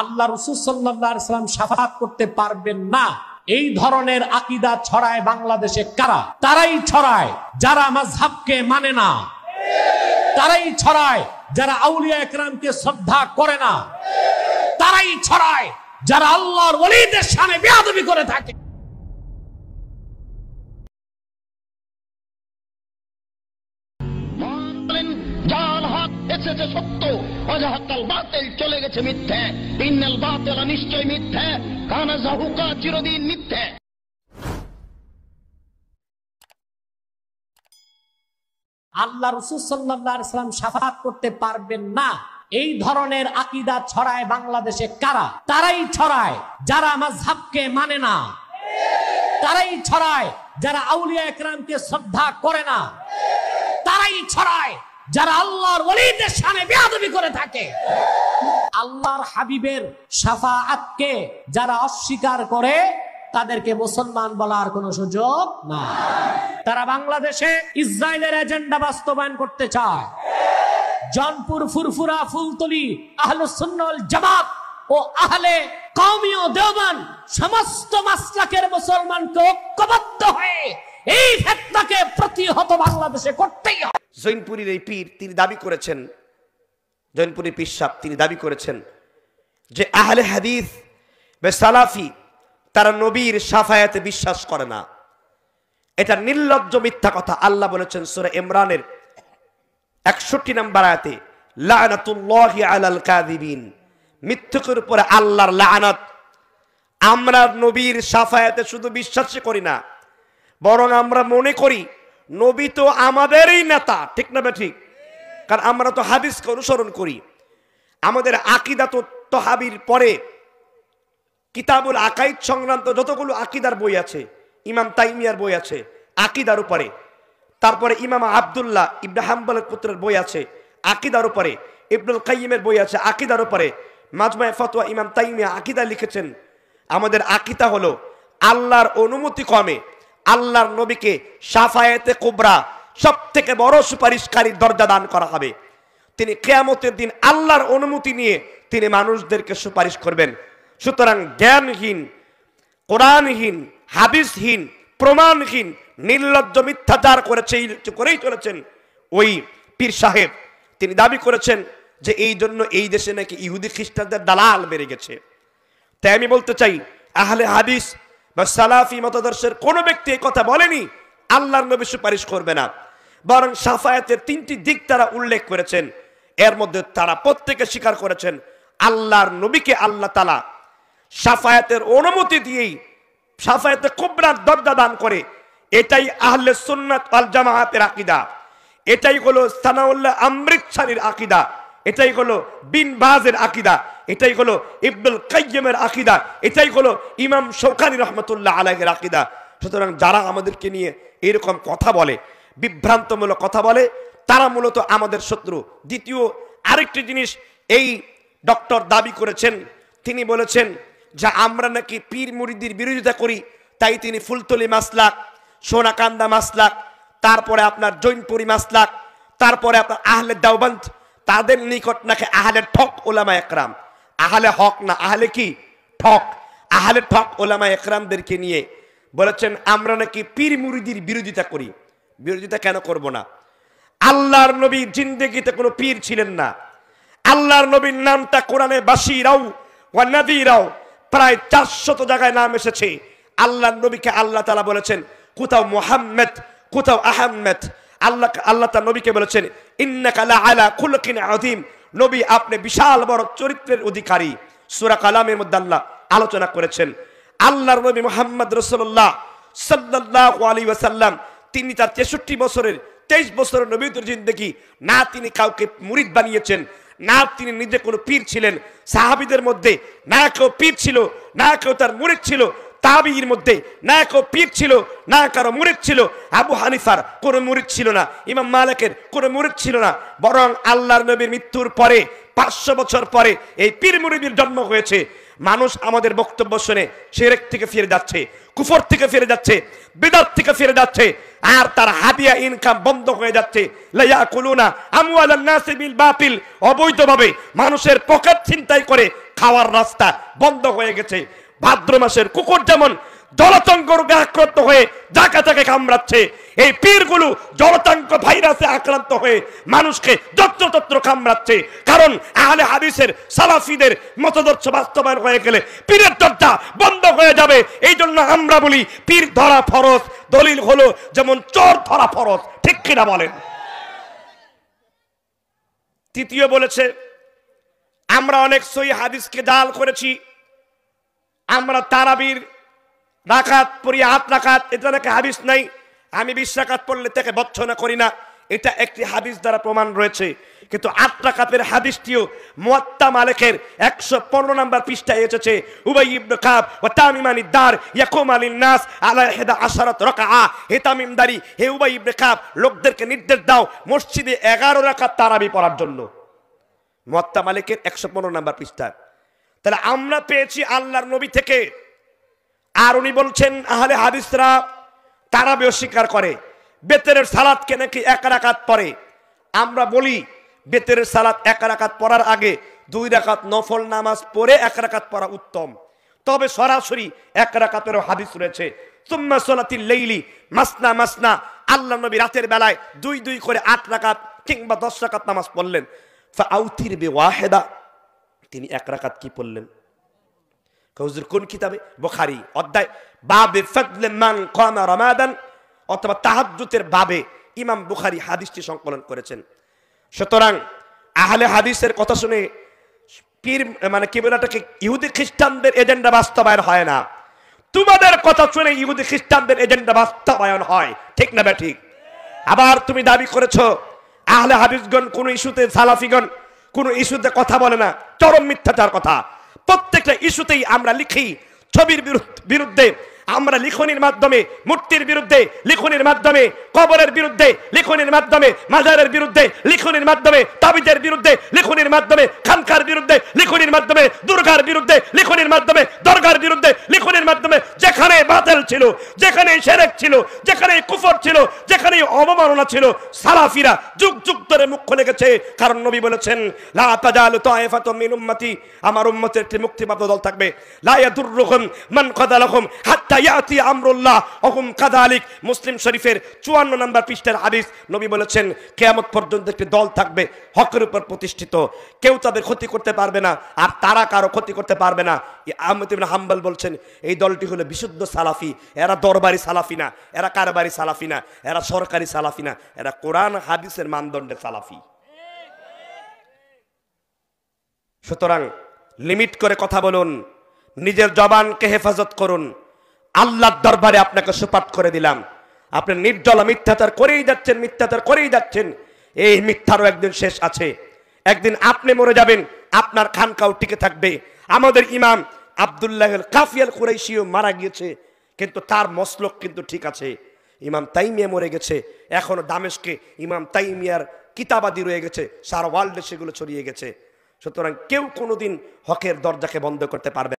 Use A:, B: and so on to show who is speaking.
A: আল্লাহ রসুল সাল্লাম সাফাত করতে পারবেন না এই ধরনের আকিদা ছড়ায় বাংলাদেশে কারা তারাই ছড়ায় যারা মাঝহাবকে মানে না তারাই ছড়ায় যারা আউলিয়া একরামকে শ্রদ্ধা করে না তারাই ছড়ায় যারা আল্লাহর ওলিদের সামনে বেয়াদবি করে থাকে
B: গেছে সত্য অজাহাতাল বাতিল চলে গেছে মিথ্যে ইন্নাল বাতিল নিশ্চয় মিথ্যে কানা জাহুকা চিরদিন মিথ্যে
A: আল্লাহ রসুল সাল্লাহ ইসলাম সাফাত করতে পারবেন না এই ধরনের আকিদা ছড়ায় বাংলাদেশে কারা তারাই ছড়ায় যারা মাঝহাবকে মানে না তারাই ছড়ায় যারা আউলিয়া একরামকে শ্রদ্ধা করে না তারাই ছড়ায় যারা আল্লাহর ওলিদের সামনে বেয়াদবি করে থাকে আল্লাহর হাবিবের সাফা আককে যারা অস্বীকার করে তাদেরকে মুসলমান বলার কোনো সুযোগ না তারা বাংলাদেশে ইসরায়েলের এজেন্ডা বাস্তবায়ন করতে চায় জনপুর ফুরফুরা ফুলতলি আহলুসুন্নল জামাত ও আহলে কমিও দেওয়ান সমস্ত মাসলাকের মুসলমানকে ঐক্যবদ্ধ হয়ে এই ফেতনাকে প্রতিহত বাংলাদেশে করতেই হবে
B: জৈনপুরীর এই পীর তিনি দাবি করেছেন জৈনপুরীর পীর সাপ তিনি দাবি করেছেন যে আহলে হাদিস বে সালাফি তারা নবীর সাফায়াতে বিশ্বাস করে না এটা নির্লজ্জ মিথ্যা কথা আল্লাহ বলেছেন সুরে ইমরানের একষট্টি নাম্বার আয়াতে লানাতুল্লাহি আলাল কাযিবিন মিথ্যুকের উপরে আল্লাহর লানত আমরা নবীর সাফায়াতে শুধু বিশ্বাসই করি না বরং আমরা মনে করি নবী তো আমাদেরই নেতা ঠিক না ঠিক কারণ আমরা তো হাদিসকে অনুসরণ করি আমাদের আকিদা তো তহাবির পরে কিতাবুল আকাইদ সংক্রান্ত যতগুলো আকিদার বই আছে ইমাম তাইমিয়ার বই আছে আকিদার উপরে তারপরে ইমাম আবদুল্লাহ ইবনে হাম্বালের পুত্রের বই আছে আকিদার উপরে ইবনুল কাইমের বই আছে আকিদার উপরে মাজমায় ফতোয়া ইমাম তাইমিয়া আকিদা লিখেছেন আমাদের আকিদা হলো আল্লাহর অনুমতি কমে আল্লাহর নবীকে সাফায়েতে কুবরা সব থেকে বড় সুপারিশকারী দরজা দান করা হবে তিনি কেয়ামতের দিন আল্লাহর অনুমতি নিয়ে তিনি মানুষদেরকে সুপারিশ করবেন সুতরাং জ্ঞানহীন কোরআনহীন হাবিসহীন প্রমাণহীন নির্লজ্জ মিথ্যাচার করেছে করেই চলেছেন ওই পীর সাহেব তিনি দাবি করেছেন যে এই জন্য এই দেশে নাকি ইহুদি খ্রিস্টানদের দালাল বেড়ে গেছে তাই আমি বলতে চাই আহলে হাদিস বা সালাফি মতাদর্শের কোনো ব্যক্তি কথা বলেনি আল্লাহর নবী সুপারিশ করবে না বরং সাফায়াতের তিনটি দিক তারা উল্লেখ করেছেন এর মধ্যে তারা প্রত্যেকে স্বীকার করেছেন আল্লাহর নবীকে আল্লাহ তালা সাফায়াতের অনুমতি দিয়েই সাফায়াতে কুবরার দরজা দান করে এটাই আহলে সুন্নাত আল জামাহাতের আকিদা এটাই হলো সানাউল্লাহ আমৃতসারির আকিদা এটাই হলো বিন বাজের আকিদা এটাই হলো ইবনুল কাইমের আকিদা এটাই হলো ইমাম সৌকানি রহমতুল্লাহ আলাহের আকিদা সুতরাং যারা আমাদেরকে নিয়ে এরকম কথা বলে বিভ্রান্তমূলক কথা বলে তারা মূলত আমাদের শত্রু দ্বিতীয় আরেকটি জিনিস এই ডক্টর দাবি করেছেন তিনি বলেছেন যা আমরা নাকি পীর মুরিদির বিরোধিতা করি তাই তিনি ফুলতলি মাসলাক সোনাকান্দা মাসলাক তারপরে আপনার জৈনপুরি মাসলাক তারপরে আপনার আহলে দাওবন্ত তাদের নিকট নাকি আহলে ঠক ওলামা একরাম আহলে হক না আহলে কি ঠক আহলে ঠক ওলামা একরামদেরকে নিয়ে বলেছেন আমরা নাকি পীর মুরিদির বিরোধিতা করি বিরোধিতা কেন করব না আল্লাহর নবী জিন্দেগিতে কোনো পীর ছিলেন না আল্লাহর নবীর নামটা কোরআনে বাসিরাও ওয়া রাও প্রায় চারশত জায়গায় নাম এসেছে আল্লাহর নবীকে আল্লাহ তালা বলেছেন কোথাও মোহাম্মদ কোথাও আহম্মদ আল্লাহ আল্লাহ তার নবীকে বলেছেন ইন্নাকালা আলা খুলকিন আদিম নবী আপনি বিশাল বড় চরিত্রের অধিকারী সুরা কালামের মধ্যে আল্লাহ আলোচনা করেছেন আল্লাহর নবী মোহাম্মদ রসল্লাহ সাল্লাহ আলী ওয়াসাল্লাম তিনি তার তেষট্টি বছরের তেইশ বছরের নবীদের জিন্দগি না তিনি কাউকে মুরিদ বানিয়েছেন না তিনি নিজে কোনো পীর ছিলেন সাহাবিদের মধ্যে না কেউ পীর ছিল না কেউ তার মুরিদ ছিল তাবির মধ্যে না কেউ পীর ছিল না কারো মুরিদ ছিল আবু হানিফার কোনো মুরিদ ছিল না ইমাম মালেকের কোনো মুরিদ ছিল না বরং আল্লাহর নবীর মৃত্যুর পরে পাঁচশো বছর পরে এই পীর মুরিদির জন্ম হয়েছে মানুষ আমাদের বক্তব্য শুনে সেরেক থেকে ফিরে যাচ্ছে কুফর থেকে ফিরে যাচ্ছে বেদাত থেকে ফিরে যাচ্ছে আর তার হাদিয়া ইনকাম বন্ধ হয়ে যাচ্ছে লাইয়া কুলুনা আমওয়ালান নাসি বিল বাতিল অবৈধভাবে মানুষের পকেট চিন্তাই করে খাওয়ার রাস্তা বন্ধ হয়ে গেছে ভাদ্র মাসের কুকুর যেমন হয়ে কামড়াচ্ছে এই পীরগুলো ভাইরাসে আক্রান্ত হয়ে মানুষকে যত্রতত্র কামড়াচ্ছে কারণ আহলে হাদিসের সালাফিদের মতদর্শ বাস্তবায়ন হয়ে গেলে পীরের বন্ধ হয়ে যাবে এই জন্য আমরা বলি পীর ধরা ফরস দলিল হলো যেমন চোর ধরা ফরস ঠিক কিনা বলেন তৃতীয় বলেছে আমরা অনেক সই হাদিসকে দাল করেছি আমরা তারাবির রাখাত পড়ি হাত রাখাত এটা নাকি হাবিস নাই আমি বিশ্বাকাত পড়লে তাকে বচ্ছনা করি না এটা একটি হাদিস দ্বারা প্রমাণ রয়েছে কিন্তু আত্মাকাতের হাদিসটিও মোয়াত্তা মালেকের একশো পনেরো নম্বর পৃষ্ঠায় এসেছে উবাই ইবন কাব ও তামিমানি দার ইয়াকুম আলিন নাস আলা হেদা আশারত রকা আ হে তামিমদারি হে উবাই ইবন কাব লোকদেরকে নির্দেশ দাও মসজিদে এগারো রাখা তারাবি পড়ার জন্য মোয়াত্তা মালেকের একশো পনেরো নম্বর পৃষ্ঠায় তাহলে আমরা পেয়েছি আল্লাহর নবী থেকে আর উনি বলছেন আহলে হাদিসরা তারা স্বীকার করে বেতের সালাদকে নাকি এক রাকাত পরে আমরা বলি বেতের সালাদ এক রাকাত পড়ার আগে দুই রাকাত নফল নামাজ পড়ে এক রাকাত পড়া উত্তম তবে সরাসরি এক রাকাতেরও হাদিস রয়েছে তুম্মা সোলাতি লেইলি মাসনা মাসনা আল্লাহ নবী রাতের বেলায় দুই দুই করে আট রাকাত কিংবা দশ রাকাত নামাজ পড়লেন ফা আউতির বে ওয়াহেদা তিনি এক রাকাত কি পড়লেন কৌজুর কোন কিতাবে বখারি অধ্যায় বাবে মান কমা রমাদান অথবা তাহাজ্জুতের বাবে ইমাম বুখারি হাদিসটি সংকলন করেছেন সুতরাং আহলে হাদিসের কথা শুনে পীর মানে কি বলাটাকে ইহুদি খ্রিস্টানদের এজেন্ডা বাস্তবায়ন হয় না তোমাদের কথা শুনে ইহুদি খ্রিস্টানদের এজেন্ডা বাস্তবায়ন হয় ঠিক না ঠিক আবার তুমি দাবি করেছো আহলে হাদিসগণ কোন ইস্যুতে সালাফিগণ কোনো ইস্যুতে কথা বলে না চরম মিথ্যাচার কথা প্রত্যেকটা ইস্যুতেই আমরা লিখি ছবির বিরুদ্ধে আমরা লিখনির মাধ্যমে মূর্তির বিরুদ্ধে লিখনির মাধ্যমে কবরের বিরুদ্ধে লিখনির মাধ্যমে মাজারের বিরুদ্ধে লিখনির মাধ্যমে তাবিজের বিরুদ্ধে লিখনির মাধ্যমে খানকার বিরুদ্ধে লিখনির মাধ্যমে দুর্গার বিরুদ্ধে লিখনির মাধ্যমে দরগার বিরুদ্ধে লিখনির মাধ্যমে যেখানে বাতেল ছিল যেখানে সেরেক ছিল যেখানে কুফর ছিল যেখানে অবমাননা ছিল সালাফিরা যুগ যুগ ধরে মুখ খুলে গেছে কারণ নবী বলেছেন লা তাজালু তায়েফাতুম মিন উম্মতি আমার উম্মতের একটি মুক্তিপ্রাপ্ত দল থাকবে লা ইয়াদুররুহুম মান কাদালাহুম হাত্তা ইয়াতি আমরুল্লাহ ওহুম কাদালিক মুসলিম শরীফের 54 নম্বর পৃষ্ঠার হাদিস নবী বলেছেন কিয়ামত পর্যন্ত একটি দল থাকবে হকের উপর প্রতিষ্ঠিত কেউ তাদের ক্ষতি করতে পারবে না আর তারা কারো ক্ষতি করতে পারবে না আহমেদ ইবনে হাম্বল বলছেন এই দলটি হলো বিশুদ্ধ সালাফি এরা দরবারি সালাফি না এরা কারবারি সালাফি না এরা সরকারি সালাফি না এরা কোরআন হাদিসের মানদণ্ডে সালাফি সুতরাং লিমিট করে কথা বলুন নিজের জবানকে হেফাজত করুন আল্লাহর দরবারে আপনাকে সুপাত করে দিলাম আপনি নির্জল মিথ্যাচার করেই যাচ্ছেন মিথ্যাচার করেই যাচ্ছেন এই মিথ্যারও একদিন শেষ আছে একদিন আপনি মরে যাবেন আপনার খানকাও টিকে থাকবে আমাদের ইমাম আবদুল্লাহ কাফিয়াল কুরাইশিও মারা গিয়েছে কিন্তু তার মসলক কিন্তু ঠিক আছে ইমাম তাইমিয়া মরে গেছে এখনও দামেশকে ইমাম তাইমিয়ার কিতাবাদি রয়ে গেছে সারা ওয়ার্ল্ডে সেগুলো ছড়িয়ে গেছে সুতরাং কেউ কোনোদিন হকের দরজাকে বন্ধ করতে পারবে